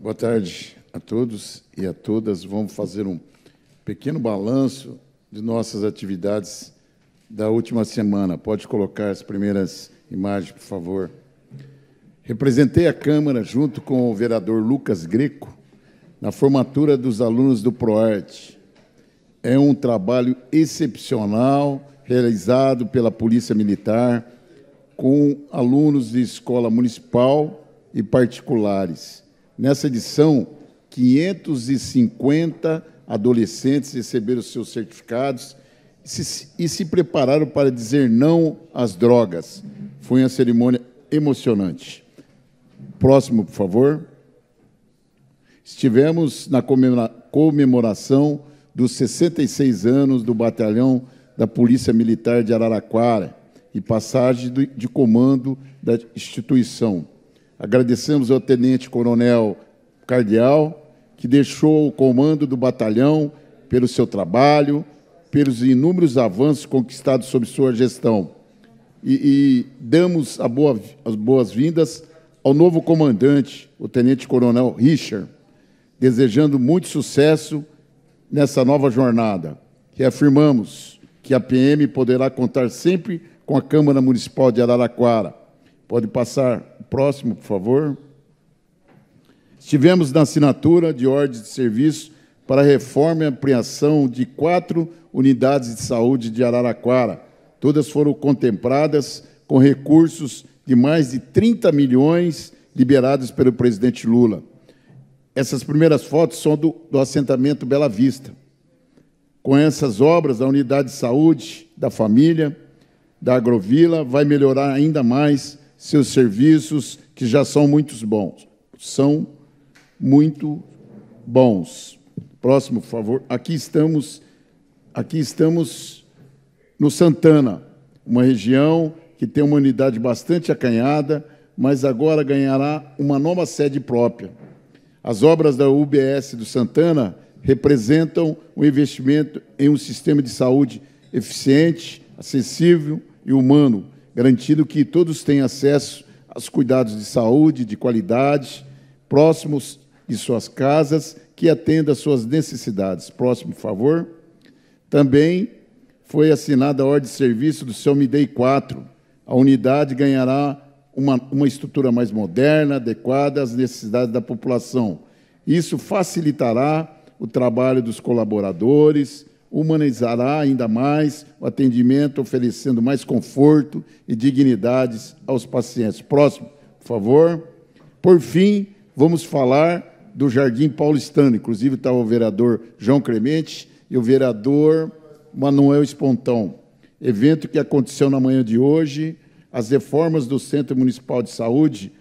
Boa tarde a todos e a todas. Vamos fazer um pequeno balanço de nossas atividades da última semana. Pode colocar as primeiras imagens, por favor. Representei a Câmara, junto com o vereador Lucas Greco, na formatura dos alunos do ProArte. É um trabalho excepcional realizado pela Polícia Militar com alunos de escola municipal e particulares. Nessa edição, 550 adolescentes receberam seus certificados e se, e se prepararam para dizer não às drogas. Foi uma cerimônia emocionante. Próximo, por favor. Estivemos na comemoração dos 66 anos do batalhão da Polícia Militar de Araraquara e passagem de comando da instituição. Agradecemos ao Tenente Coronel Cardeal, que deixou o comando do batalhão pelo seu trabalho, pelos inúmeros avanços conquistados sob sua gestão. E, e damos boa, as boas-vindas ao novo comandante, o Tenente Coronel Richard, desejando muito sucesso nessa nova jornada. Reafirmamos que a PM poderá contar sempre com a Câmara Municipal de Araraquara Pode passar o próximo, por favor. Estivemos na assinatura de ordem de serviço para reforma e ampliação de quatro unidades de saúde de Araraquara. Todas foram contempladas com recursos de mais de 30 milhões liberados pelo presidente Lula. Essas primeiras fotos são do, do assentamento Bela Vista. Com essas obras, a unidade de saúde da família, da Agrovila, vai melhorar ainda mais seus serviços, que já são muitos bons. São muito bons. Próximo, por favor. Aqui estamos, aqui estamos no Santana, uma região que tem uma unidade bastante acanhada, mas agora ganhará uma nova sede própria. As obras da UBS do Santana representam um investimento em um sistema de saúde eficiente, acessível e humano garantindo que todos tenham acesso aos cuidados de saúde de qualidade, próximos de suas casas, que atenda às suas necessidades. Próximo favor. Também foi assinada a ordem de serviço do seu MIDEI 4. A unidade ganhará uma, uma estrutura mais moderna, adequada às necessidades da população. Isso facilitará o trabalho dos colaboradores, humanizará ainda mais o atendimento, oferecendo mais conforto e dignidades aos pacientes. Próximo, por favor. Por fim, vamos falar do Jardim Paulistano. Inclusive, está o vereador João Cremente e o vereador Manuel Espontão. Evento que aconteceu na manhã de hoje, as reformas do Centro Municipal de Saúde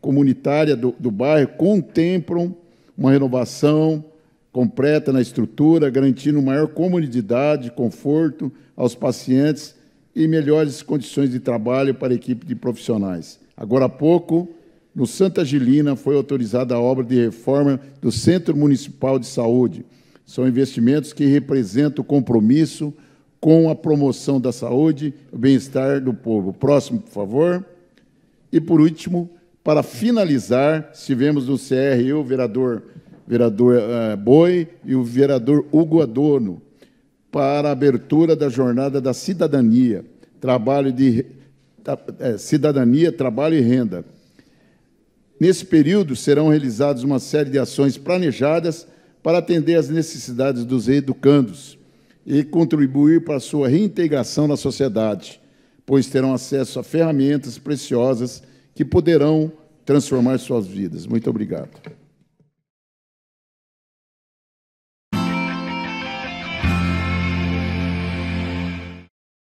Comunitária do, do bairro contemplam uma renovação, completa na estrutura, garantindo maior comodidade, conforto aos pacientes e melhores condições de trabalho para a equipe de profissionais. Agora há pouco, no Santa Gilina, foi autorizada a obra de reforma do Centro Municipal de Saúde. São investimentos que representam o compromisso com a promoção da saúde e bem-estar do povo. Próximo, por favor. E, por último, para finalizar, estivemos no CRU, o vereador vereador eh, Boi e o vereador Hugo Adorno, para a abertura da Jornada da Cidadania, Trabalho de eh, Cidadania, Trabalho e Renda. Nesse período serão realizadas uma série de ações planejadas para atender às necessidades dos educandos e contribuir para a sua reintegração na sociedade, pois terão acesso a ferramentas preciosas que poderão transformar suas vidas. Muito obrigado.